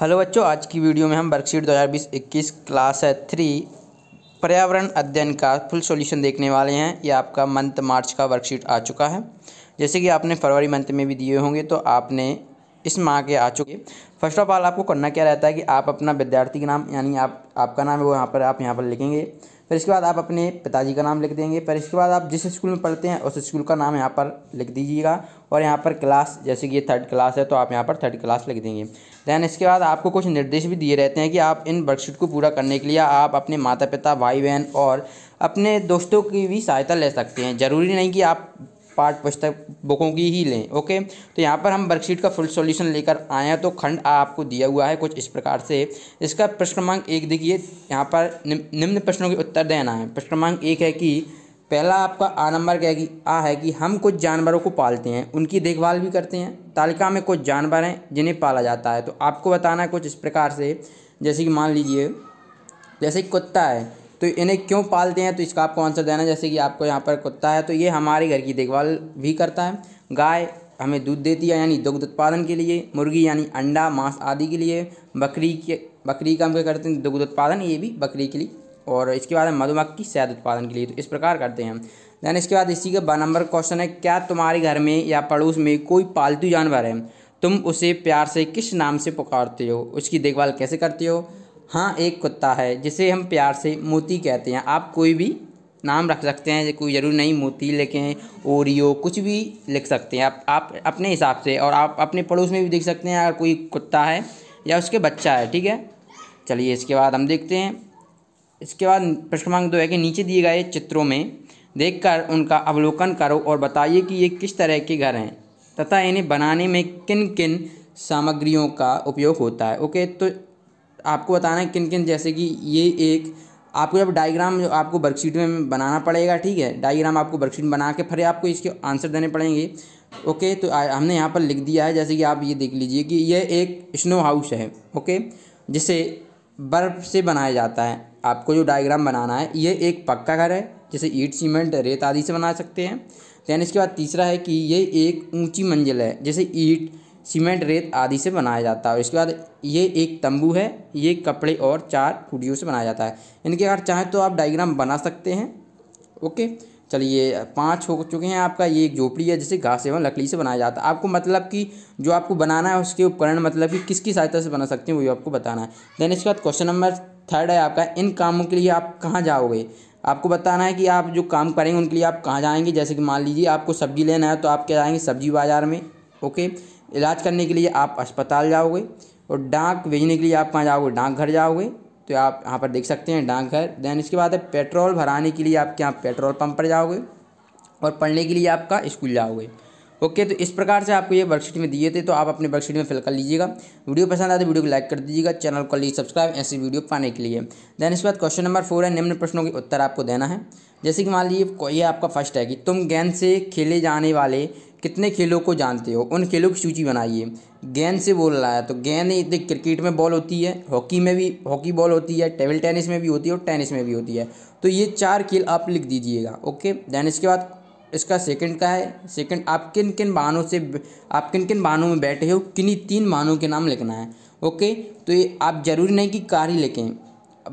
hello बच्चों आज की वीडियो में हम वर्कशीट 2021 क्लास है थ्री पर्यावरण अध्ययन का फुल सॉल्यूशन देखने वाले हैं ये आपका मंथ मार्च का वर्कशीट आ चुका है जैसे कि आपने फरवरी मंथ में भी दिए होंगे तो आपने इसमें आके आ चुके फर्स्ट ऑफ ऑल आपको करना क्या रहता है कि आप अपना विद्यार्थी का नाम यानी आप आपका नाम है वो यहाँ पर आप यहाँ पर लिखेंगे फिर इसके बाद आप अपने पिताजी का नाम लिख देंगे फिर इसके बाद आप जिस स्कूल में पढ़ते हैं उस स्कूल का नाम यहाँ पर लिख दीजिएगा और यहाँ पर क्लास जैसे कि ये थर्ड क्लास है तो आप यहाँ पर थर्ड क्लास लिख देंगे दैन इसके बाद आपको कुछ निर्देश भी दिए रहते हैं कि आप इन वर्कशीट को पूरा करने के लिए आप अपने माता पिता भाई बहन और अपने दोस्तों की भी सहायता ले सकते हैं ज़रूरी नहीं कि आप पाठ पुस्तक बुकों की ही लें ओके तो यहाँ पर हम वर्कशीट का फुल सॉल्यूशन लेकर आए हैं तो खंड आ आपको दिया हुआ है कुछ इस प्रकार से इसका प्रश्न क्रमांक एक देखिए यहाँ पर निम्न प्रश्नों के उत्तर देना है प्रश्न क्रमांक एक है कि पहला आपका आ नंबर क्या है आ है कि हम कुछ जानवरों को पालते हैं उनकी देखभाल भी करते हैं तालिका में कुछ जानवर हैं जिन्हें पाला जाता है तो आपको बताना है कुछ इस प्रकार से जैसे कि मान लीजिए जैसे कुत्ता है तो इन्हें क्यों पालते हैं तो इसका आपको आंसर देना है जैसे कि आपको यहाँ पर कुत्ता है तो ये हमारे घर की देखभाल भी करता है गाय हमें दूध देती है यानी दुग्ध उत्पादन के लिए मुर्गी यानी अंडा मांस आदि के लिए बकरी के बकरी का हम क्या करते हैं दुग्ध उत्पादन ये भी बकरी के लिए और इसके बाद मधुमक्खी शहद उत्पादन के लिए तो इस प्रकार करते हैं देन इसके बाद इसी का नंबर क्वेश्चन है क्या तुम्हारे घर में या पड़ोस में कोई पालतू जानवर है तुम उसे प्यार से किस नाम से पुकारते हो उसकी देखभाल कैसे करते हो हाँ एक कुत्ता है जिसे हम प्यार से मोती कहते हैं आप कोई भी नाम रख सकते हैं कोई ज़रूरी नहीं मोती लिखें ओरियो कुछ भी लिख सकते हैं आप आप अपने हिसाब से और आप अपने पड़ोस में भी देख सकते हैं अगर कोई कुत्ता है या उसके बच्चा है ठीक है चलिए इसके बाद हम देखते हैं इसके बाद प्रश्न क्रमांक दो है कि नीचे दिए गए चित्रों में देखकर उनका अवलोकन करो और बताइए कि ये किस तरह के घर हैं तथा इन्हें बनाने में किन किन सामग्रियों का उपयोग होता है ओके तो आपको बताना है किन किन जैसे कि ये एक आपको जब डायग्राम आपको वर्कशीट में बनाना पड़ेगा ठीक है डायग्राम आपको वर्कशीट बना के फिर आपको इसके आंसर देने पड़ेंगे ओके तो आ, हमने यहाँ पर लिख दिया है जैसे कि आप ये देख लीजिए कि यह एक स्नो हाउस है ओके जिसे बर्फ से बनाया जाता है आपको जो डायग्राम बनाना है ये एक पक्का घर है जिसे ईट सीमेंट रेत आदि से बना सकते हैं दैन इसके बाद तीसरा है कि ये एक ऊंची मंजिल है जैसे ईट सीमेंट रेत आदि से बनाया जाता है इसके बाद ये एक तंबू है ये कपड़े और चार कुटियों से बनाया जाता है इनके अगर चाहें तो आप डाइग्राम बना सकते हैं ओके चलिए पाँच हो चुके हैं आपका ये एक झोपड़ी है जिसे घास एवं लकड़ी से बनाया जाता है आपको मतलब कि जो आपको बनाना है उसके उपकरण मतलब कि किसकी सहायता से बना सकते हैं वही आपको बताना है देन इसके बाद क्वेश्चन नंबर थर्ड है आपका इन कामों के लिए आप कहाँ जाओगे आपको बताना है कि आप जो काम करेंगे उनके लिए आप कहाँ जाएंगे जैसे कि मान लीजिए आपको सब्जी लेना है तो आप क्या जाएंगे सब्जी बाज़ार में ओके इलाज करने के लिए आप अस्पताल जाओगे और डाक भेजने के लिए आप कहाँ जाओगे डाक घर जाओगे तो आप यहाँ पर देख सकते हैं डाक घर इसके बाद है पेट्रोल भराने के लिए आप क्या पेट्रोल पंप पर जाओगे और पढ़ने के लिए आपका स्कूल जाओगे ओके तो इस प्रकार से आपको ये वर्कशीट में दिए थे तो आप अपने वर्कशीट में फिल कर लीजिएगा वीडियो पसंद आए तो वीडियो को लाइक कर दीजिएगा चैनल को लीजिए सब्सक्राइब ऐसी वीडियो पाने के लिए दैन इसके बाद क्वेश्चन नंबर फोर है निम्न प्रश्नों के उत्तर आपको देना है जैसे कि मान लीजिए ये आपका फर्स्ट है कि तुम गेंद से खेले जाने वाले कितने खेलों को जानते हो उन खेलों की सूची बनाइए गेंद से बोल रहा है तो गेंद देख क्रिकेट में बॉल होती है हॉकी में भी हॉकी बॉल होती है टेबल टेनिस में भी होती है और टेनिस में भी होती है तो ये चार खेल आप लिख दीजिएगा ओके दैन इसके बाद इसका सेकंड का है सेकंड आप किन किन वाहनों से आप किन किन वाहनों में बैठे हो किन्हीं तीन वाहनों के नाम लिखना है ओके तो ये आप ज़रूरी नहीं कि कार ही लिखें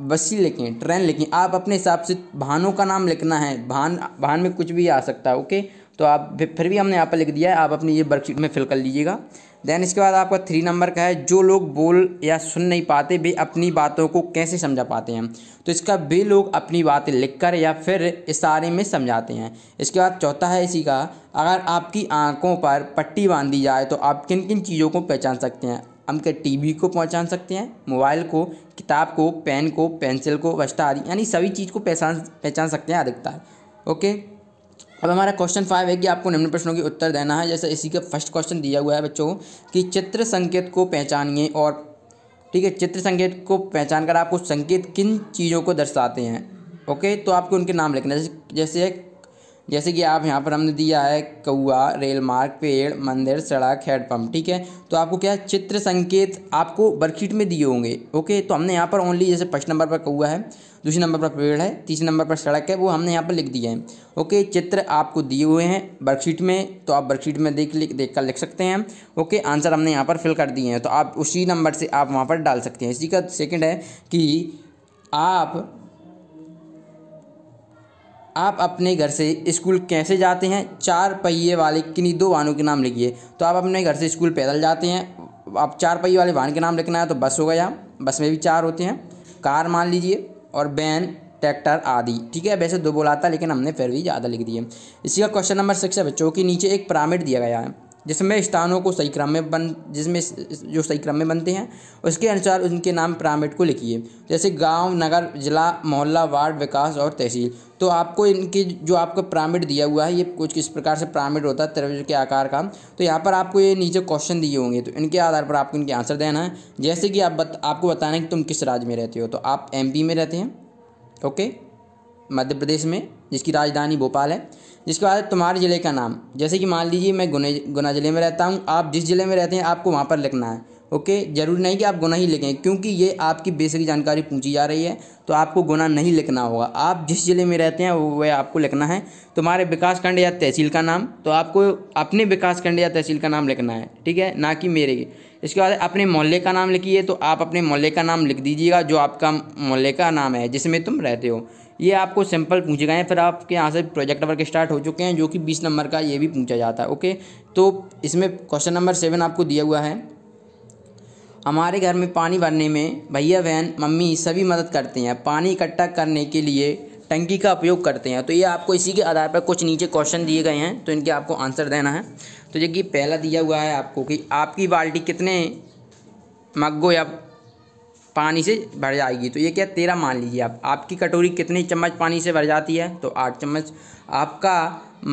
बस ही लिखें ट्रेन लिखें आप अपने हिसाब से वाहनों का नाम लिखना है वाहन वाहन में कुछ भी आ सकता है ओके तो आप फिर भी हमने यहाँ पर लिख दिया है आप अपनी ये वर्कशीट में फिल कर लीजिएगा देन इसके बाद आपका थ्री नंबर का है जो लोग बोल या सुन नहीं पाते वे अपनी बातों को कैसे समझा पाते हैं तो इसका वे लोग अपनी बातें लिखकर या फिर इशारे में समझाते हैं इसके बाद चौथा है इसी का अगर आपकी आंखों पर पट्टी बांध दी जाए तो आप किन किन चीज़ों को पहचान सकते हैं हम क्या वी को पहचान सकते हैं मोबाइल को किताब को पेन को पेंसिल को वस्ता आदि यानी सभी चीज़ को पहचान पहचान सकते हैं अधिकतर ओके अब हमारा क्वेश्चन फाइव है कि आपको निम्न प्रश्नों के उत्तर देना है जैसे इसी का फर्स्ट क्वेश्चन दिया हुआ है बच्चों कि चित्र संकेत को पहचानिए और ठीक है चित्र संकेत को पहचान कर आपको संकेत किन चीज़ों को दर्शाते हैं ओके तो आपको उनके नाम लिखना है जैसे जैसे कि आप यहाँ पर हमने दिया है कौआ रेल मार्ग पेड़ मंदिर सड़क हेडपम्प ठीक है तो आपको क्या है चित्र संकेत आपको वर्कशीट में दिए होंगे ओके तो हमने यहाँ पर ओनली जैसे फर्स्ट नंबर पर कौआ है दूसरे नंबर पर पेड़ है तीसरे नंबर पर सड़क है वो हमने यहाँ पर लिख दिया है ओके चित्र आपको दिए हुए हैं वर्कशीट में तो आप वर्कशीट में देख लिख देख कर लिख सकते हैं ओके आंसर हमने यहाँ पर फिल कर दिए हैं तो आप उसी नंबर से आप वहाँ पर डाल सकते हैं इसी का सेकेंड है कि आप आप अपने घर से स्कूल कैसे जाते हैं चार पहिए वाले किन्हीं दो वाहनों के नाम लिखिए तो आप अपने घर से स्कूल पैदल जाते हैं आप चार पहिए वाले वाहन के नाम लिखना है तो बस हो गया बस में भी चार होते हैं कार मान लीजिए और वैन ट्रैक्टर आदि ठीक है वैसे दो बोला था लेकिन हमने फिर भी ज़्यादा लिख दिए इसी का क्वेश्चन नंबर सिक्स है बच्चों के नीचे एक पिरामिड दिया गया है जिसमें स्थानों को सही क्रम में बन जिसमें जो सही क्रम में बनते हैं उसके अनुसार उनके नाम पिरामिड को लिखिए जैसे गांव नगर जिला मोहल्ला वार्ड विकास और तहसील तो आपको इनके जो आपको पिरामिड दिया हुआ है ये कुछ किस प्रकार से पिरामिड होता है त्रिभुज के आकार का तो यहाँ पर आपको ये नीचे क्वेश्चन दिए होंगे तो इनके आधार पर आपको इनके आंसर देना है जैसे कि आप बत, आपको बताना है कि तुम किस राज्य में रहते हो तो आप एम में रहते हैं ओके मध्य प्रदेश में जिसकी राजधानी भोपाल है जिसके बाद तुम्हारे ज़िले का नाम जैसे कि मान लीजिए मैं गुना गुना ज़िले में रहता हूँ आप जिस ज़िले में रहते हैं आपको वहाँ पर लिखना है ओके ज़रूरी नहीं कि आप गुना ही लिखें क्योंकि ये आपकी बेसिक जानकारी पूछी जा रही है तो आपको गुना नहीं लिखना होगा आप जिस ज़िले में रहते हैं वह आपको लिखना है तुम्हारे विकासखंड या तहसील का नाम तो आपको अपने विकासखंड या तहसील का नाम लिखना है ठीक है ना कि मेरे इसके बाद अपने मोहल्ले का नाम लिखिए तो आप अपने मोहल्ले का नाम लिख दीजिएगा जो आपका मोहल्ले का नाम है जिसमें तुम रहते हो ये आपको सिंपल पूछे गए हैं फिर आपके यहाँ से प्रोजेक्ट वर्क स्टार्ट हो चुके हैं जो कि बीस नंबर का ये भी पूछा जाता है ओके तो इसमें क्वेश्चन नंबर सेवन आपको दिया हुआ है हमारे घर में पानी भरने में भैया बहन मम्मी सभी मदद करते हैं पानी इकट्ठा करने के लिए टंकी का उपयोग करते हैं तो ये आपको इसी के आधार पर कुछ नीचे क्वेश्चन दिए गए हैं तो इनके आपको आंसर देना है तो देखिए पहला दिया हुआ है आपको कि आपकी बाल्टी कितने मग्गो या पानी से भर जाएगी तो ये क्या तेरह मान लीजिए आप आपकी कटोरी कितनी चम्मच पानी से भर जाती है तो आठ चम्मच आपका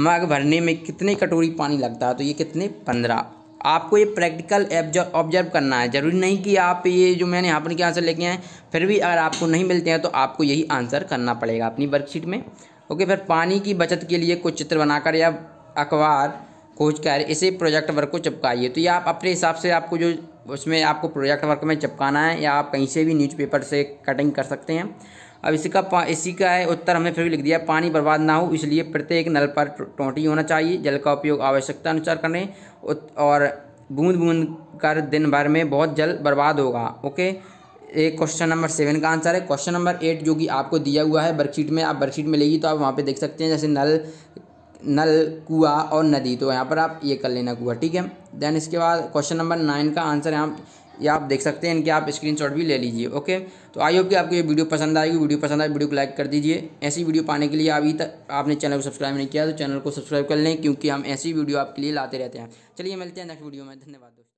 मग भरने में कितने कटोरी पानी लगता है तो ये कितने पंद्रह आपको ये प्रैक्टिकल ऑब्जर्व करना है ज़रूरी नहीं कि आप ये जो मैंने यहाँ पर के आंसर लेके आए फिर भी अगर आपको नहीं मिलते हैं तो आपको यही आंसर करना पड़ेगा अपनी वर्कशीट में ओके फिर पानी की बचत के लिए कुछ चित्र बनाकर या अखबार खोज रहे इसे प्रोजेक्ट वर्क को चिपकाइए तो ये आप अपने हिसाब से आपको जो उसमें आपको प्रोजेक्ट वर्क में चिपकाना है या आप कहीं से भी न्यूज़पेपर से कटिंग कर सकते हैं अब इसी का इसी का है उत्तर हमने फिर भी लिख दिया पानी बर्बाद ना हो इसलिए प्रत्येक नल पर टोंटी होना चाहिए जल का उपयोग आवश्यकता अनुसार करें और बूंद बूंद कर दिन भर में बहुत जल बर्बाद होगा ओके एक क्वेश्चन नंबर सेवन का आंसर है क्वेश्चन नंबर एट जो कि आपको दिया हुआ है वर्कशीट में आप वर्कशीट में लेगी तो आप वहाँ पे देख सकते हैं जैसे नल नल कुआ और नदी तो यहाँ पर आप ये कर लेना कुआ ठीक है देन इसके बाद क्वेश्चन नंबर नाइन का आंसर यहाँ या आप देख सकते हैं इनके आप स्क्रीनशॉट भी ले लीजिए ओके तो आई होप कि आपको ये वीडियो पसंद आएगी वीडियो पसंद आए वीडियो को लाइक कर दीजिए ऐसी वीडियो पाने के लिए अभी तक आपने चैनल को सब्सक्राइब नहीं किया तो चैनल को सब्सक्राइब कर लें क्योंकि हम ऐसी वीडियो आपके लिए लाते रहते हैं चलिए मिलते हैं नेक्स्ट वीडियो में धन्यवाद